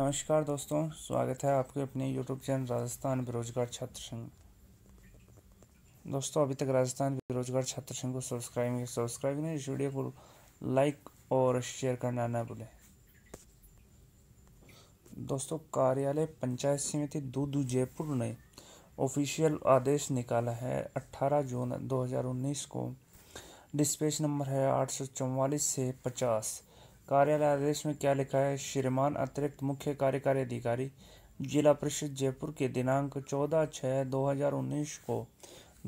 नमस्कार दोस्तों स्वागत है आपके अपने यूट्यूब चैनल राजस्थान बेरोजगार छात्र संघ दोस्तों अभी तक राजस्थान बेरोजगार छात्र संघ को सब्सक्राइब नहीं सब्सक्राइब नहीं इस वीडियो को लाइक और शेयर करना ना भूलें दोस्तों कार्यालय पंचायत समिति दूदू जयपुर ने ऑफिशियल आदेश निकाला है 18 जून 2019 को डिस्पेच नंबर है आठ से पचास कार्यालय आदेश में क्या लिखा है श्रीमान अतिरिक्त मुख्य कार्यकारी अधिकारी जिला परिषद जयपुर के दिनांक 14 छः 2019 को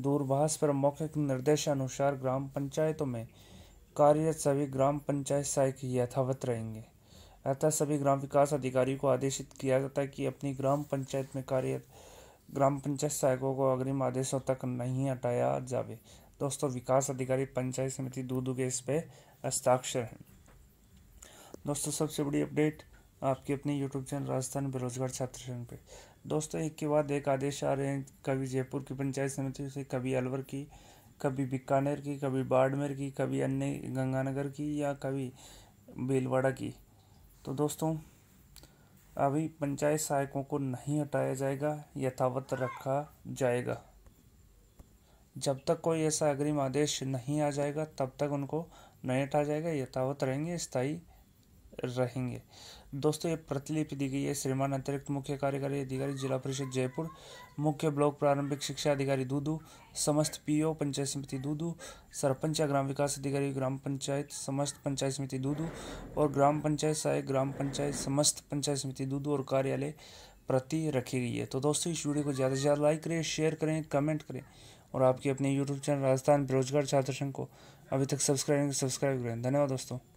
दूरभाष पर मौखिक निर्देशानुसार ग्राम पंचायतों में कार्यरत सभी ग्राम पंचायत सहायक यथावत रहेंगे अतः सभी ग्राम विकास अधिकारी को आदेशित किया जाता है कि अपनी ग्राम पंचायत में कार्यरत ग्राम पंचायत सहायकों को अग्रिम आदेशों तक नहीं हटाया जावे दोस्तों विकास अधिकारी पंचायत समिति दू के इस पे हस्ताक्षर हैं दोस्तों सबसे बड़ी अपडेट आपके अपने यूट्यूब चैनल राजस्थान बेरोजगार छात्र संघ पे दोस्तों एक के बाद एक आदेश आ रहे हैं कभी जयपुर की पंचायत समिति से कभी अलवर की कभी बीकानेर की कभी बाड़मेर की कभी अन्य गंगानगर की या कभी बेलवाड़ा की तो दोस्तों अभी पंचायत सहायकों को नहीं हटाया जाएगा यथावत रखा जाएगा जब तक कोई ऐसा अग्रिम आदेश नहीं आ जाएगा तब तक उनको नहीं हटाया जाएगा यथावत रहेंगे स्थायी रहेंगे दोस्तों ये प्रतिलिपि दी गई है श्रीमान अतिरिक्त मुख्य कार्यकारी अधिकारी जिला परिषद जयपुर मुख्य ब्लॉक प्रारंभिक शिक्षा अधिकारी दूदू समस्त पीओ पंचायत समिति दूदू सरपंच या ग्राम विकास अधिकारी ग्राम पंचायत समस्त पंचायत समिति दूदू और ग्राम पंचायत सहायक ग्राम पंचायत समस्त पंचायत समिति दूदू और कार्यालय प्रति रखी गई है तो दोस्तों इस वीडियो को ज़्यादा से ज़्यादा लाइक करें शेयर करें कमेंट करें और आपके अपने यूट्यूब चैनल राजस्थान बेरोजगार छात्र संघ को अभी तक सब्सक्राइब सब्सक्राइब करें धन्यवाद दोस्तों